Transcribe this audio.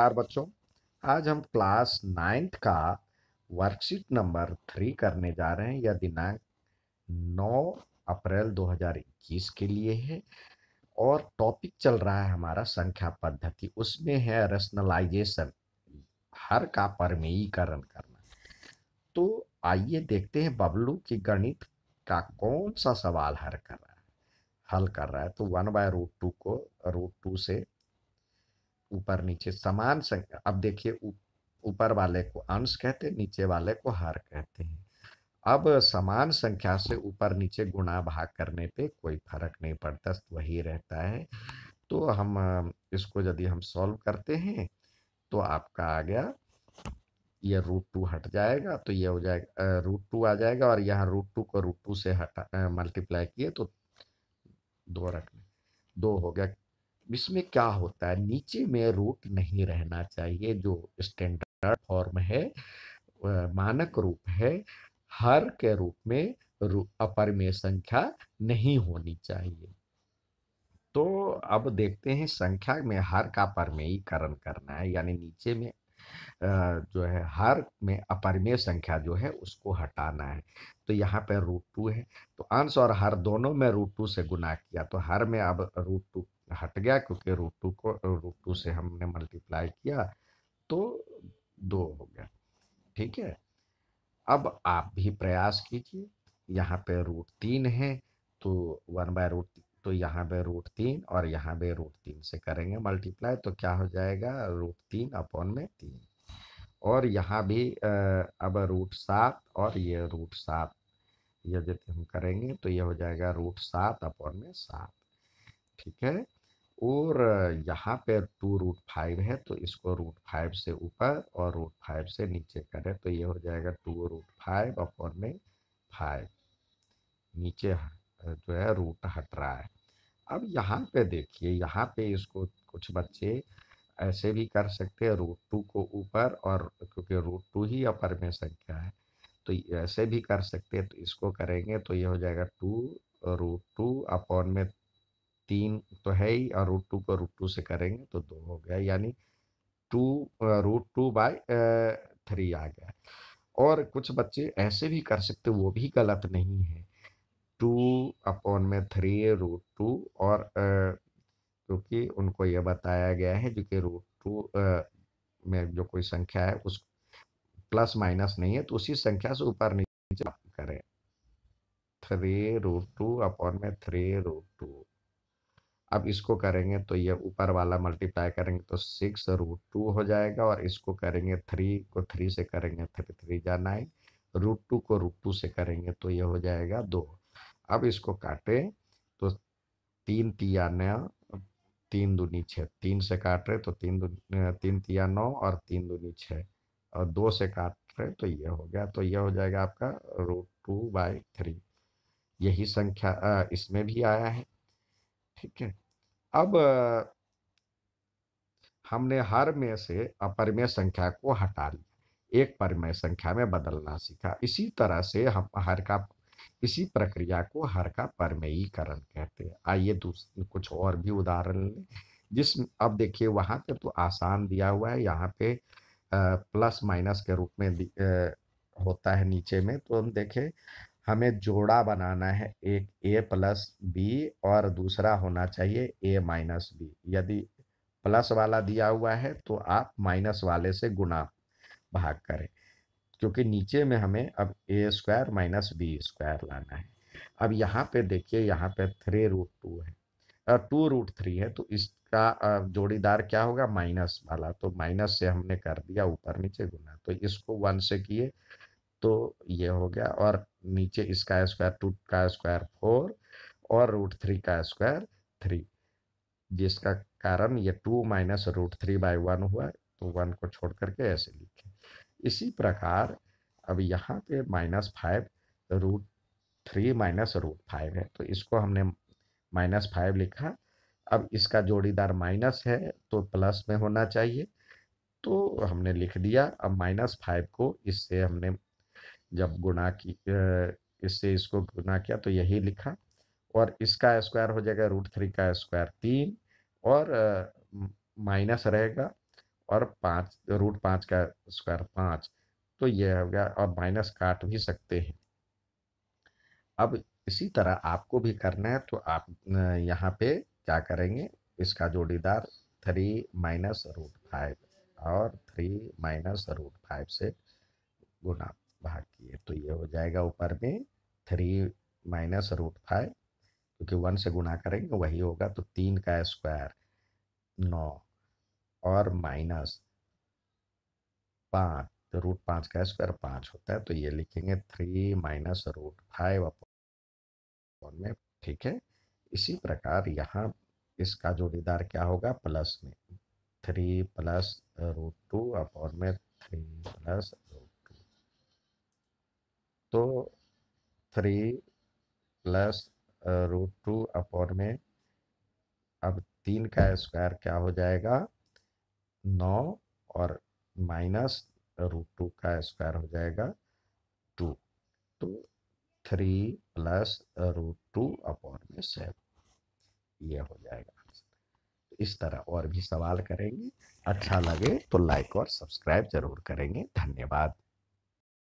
नमस्कार बच्चों आज हम क्लास नाइन्थ का वर्कशीट नंबर थ्री करने जा रहे हैं यह दिनांक नौ अप्रैल 2021 के लिए है और टॉपिक चल रहा है हमारा संख्या पद्धति उसमें है रेशनलाइजेशन हर का परमेयीकरण करना तो आइए देखते हैं बबलू की गणित का कौन सा सवाल हर कर रहा है हल कर रहा है तो वन बाय रूट टू को रूट टू से ऊपर नीचे समान संख्या अब देखिए ऊपर वाले को अंश कहते हैं नीचे वाले को हार कहते हैं अब समान संख्या से ऊपर नीचे गुणा भाग करने पे कोई फर्क नहीं पड़ता वही रहता है तो हम इसको यदि हम सॉल्व करते हैं तो आपका आ गया ये रूट टू हट जाएगा तो ये हो जाएगा रूट टू आ जाएगा और यहाँ रूट टू को रूट टू से हटा मल्टीप्लाई किए तो दो रख दो हो गया इसमें क्या होता है नीचे में रूट नहीं रहना चाहिए जो स्टैंडर्ड फॉर्म है मानक रूप है हर के रूप में रू, अपर में संख्या नहीं होनी चाहिए तो अब देखते हैं संख्या में हर का परमेयीकरण करना है यानी नीचे में जो है हर में अपरमेय संख्या जो है उसको हटाना है तो यहाँ पे रूट टू है तो अंश और हर दोनों में रूट टू से गुना किया तो हर में अब रूट टू हट गया क्योंकि रूट टू को रूट टू से हमने मल्टीप्लाई किया तो दो हो गया ठीक है अब आप भी प्रयास कीजिए यहाँ पे रूट तीन है तो वन बाय रूट तो यहाँ पे रूट तीन और यहाँ पे रूट तीन से करेंगे मल्टीप्लाई तो क्या हो जाएगा रूट तीन अपॉन में तीन और यहाँ भी अब रूट सात और ये रूट सात यदि हम करेंगे तो ये हो जाएगा रूट सात अपॉन में सात ठीक है और यहाँ पे टू रूट फाइव है तो इसको रूट फाइव से ऊपर और रूट फाइव से नीचे करें तो ये हो जाएगा टू रूट फाइव अपॉन में फाइव नीचे जो है रूट हट रहा है अब यहाँ पे देखिए यहाँ पे इसको कुछ बच्चे ऐसे भी कर सकते हैं रूट टू को ऊपर और क्योंकि रूट टू ही अपर में संख्या है तो ऐसे भी कर सकते हैं तो इसको करेंगे तो ये हो जाएगा टू रूट टू अपॉन में तीन तो है ही और रूट टू को रूट टू से करेंगे तो दो हो गया यानी two root two by three आ गया और कुछ बच्चे ऐसे भी कर सकते वो भी गलत नहीं है टू अपॉन में थ्री रूट टू और क्योंकि तो उनको यह बताया गया है जो कि रूट टू में जो कोई संख्या है उस प्लस माइनस नहीं है तो उसी संख्या से ऊपर नीचे करें थ्री रूट टू अपॉन में थ्री रूट टू अब इसको करेंगे तो ये ऊपर वाला मल्टीप्लाई करेंगे तो सिक्स रूट टू हो जाएगा और इसको करेंगे थ्री को थ्री से करेंगे थ्री थ्री जा नाइन रूट टू को रूट टू से करेंगे तो ये हो जाएगा दो अब इसको काटे तो तीन तिया नौ तीन दूनी छः तीन से काट रहे तो तीन दु तीन तिया नौ और तीन दूनी छः और दो से काट रहे तो ये हो गया तो ये हो जाएगा आपका रूट टू बाई थ्री यही संख्या इसमें भी आया है ठीक है अब हमने हर में से अपरिमेय संख्या को हटा लिया एक परिमेय संख्या में बदलना सीखा इसी तरह से हम हर का इसी प्रक्रिया को हर का परमयीकरण कहते हैं आइए दूसरे कुछ और भी उदाहरण लें जिस अब देखिए वहाँ पे तो आसान दिया हुआ है यहाँ पे प्लस माइनस के रूप में होता है नीचे में तो हम देखें हमें जोड़ा बनाना है एक ए प्लस बी और दूसरा होना चाहिए ए माइनस बी यदि प्लस वाला दिया हुआ है तो आप माइनस वाले से गुना भाग करें क्योंकि नीचे में हमें अब A square minus B square लाना है अब यहाँ पे देखिए यहाँ पे थ्री रूट टू है टू रूट थ्री है तो इसका जोड़ीदार क्या होगा माइनस वाला तो माइनस से हमने कर दिया ऊपर नीचे गुना तो इसको वन से किए तो ये हो गया और नीचे इसका स्क्वायर टू का स्क्वायर फोर और रूट थ्री का स्क्वायर थ्री जिसका कारण ये two minus root three by one हुआ तो वन को छोड़ करके ऐसे लिखे इसी प्रकार अब यहाँ पे minus five root three minus root five है तो इसको हमने माइनस फाइव लिखा अब इसका जोड़ीदार माइनस है तो प्लस में होना चाहिए तो हमने लिख दिया अब माइनस फाइव को इससे हमने जब गुणा की इससे इसको गुना किया तो यही लिखा और इसका स्क्वायर हो जाएगा रूट थ्री का स्क्वायर तीन और माइनस रहेगा और पाँच रूट पाँच का स्क्वायर पाँच तो यह हो गया और माइनस काट भी सकते हैं अब इसी तरह आपको भी करना है तो आप यहाँ पे क्या करेंगे इसका जोड़ीदार थ्री माइनस रूट फाइव और थ्री माइनस रूट फाइव से गुना भाग किए तो ये हो जाएगा ऊपर में थ्री माइनस रूट फाइव क्योंकि वन से गुणा करेंगे वही होगा तो तीन का स्क्वायर नौ और माइनस पाँच तो रूट पाँच का स्क्वायर पाँच होता है तो ये लिखेंगे three minus root five upon में ठीक है इसी प्रकार यहाँ इसका जोड़ीदार क्या होगा प्लस में three plus root two upon में थ्री प्लस तो three plus root two upon में अब तीन का स्क्वायर क्या हो जाएगा नौ और माइनस रूट टू का स्क्वायर हो जाएगा टू तो three plus root two upon में सेवन ये हो जाएगा इस तरह और भी सवाल करेंगे अच्छा लगे तो लाइक और सब्सक्राइब जरूर करेंगे धन्यवाद